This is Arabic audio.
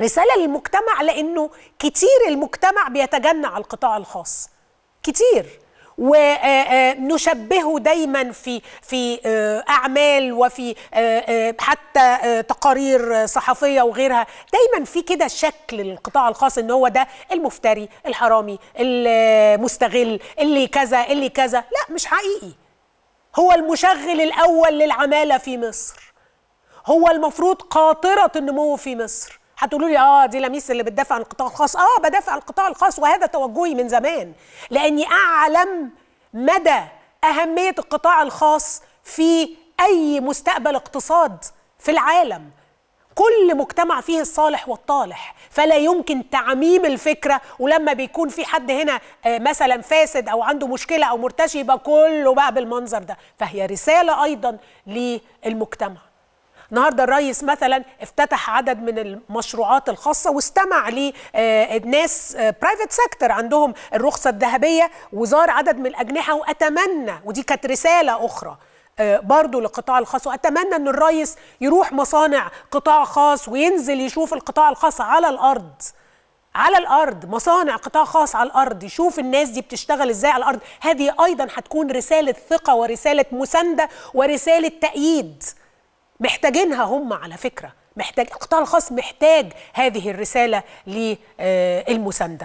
رسالة للمجتمع لأنه كتير المجتمع بيتجنع القطاع الخاص كتير ونشبهه آه، آه، دايما في في آه، اعمال وفي حتى تقارير صحفيه وغيرها دايما في كده شكل القطاع الخاص ان هو ده المفتري الحرامي المستغل اللي كذا اللي كذا لا مش حقيقي هو المشغل الاول للعماله في مصر هو المفروض قاطره النمو في مصر هتقولوا لي اه دي لميس اللي بتدافع عن القطاع الخاص اه بدافع عن القطاع الخاص وهذا توجهي من زمان لاني اعلم مدى اهميه القطاع الخاص في اي مستقبل اقتصاد في العالم كل مجتمع فيه الصالح والطالح فلا يمكن تعميم الفكره ولما بيكون في حد هنا آه، مثلا فاسد او عنده مشكله او مرتشي يبقى كله بقى بالمنظر ده فهي رساله ايضا للمجتمع النهارده الرئيس مثلا افتتح عدد من المشروعات الخاصه واستمع آه، الناس برايفت آه، سيكتور عندهم الرخصه الذهبيه وزار عدد من الاجنحه واتمنى ودي كانت رساله اخرى آه، برضه للقطاع الخاص واتمنى ان الرئيس يروح مصانع قطاع خاص وينزل يشوف القطاع الخاص على الارض على الارض مصانع قطاع خاص على الارض يشوف الناس دي بتشتغل ازاي على الارض هذه ايضا هتكون رساله ثقه ورساله مسانده ورساله تاييد محتاجينها هم على فكره محتاج القطاع الخاص محتاج هذه الرساله للمسانده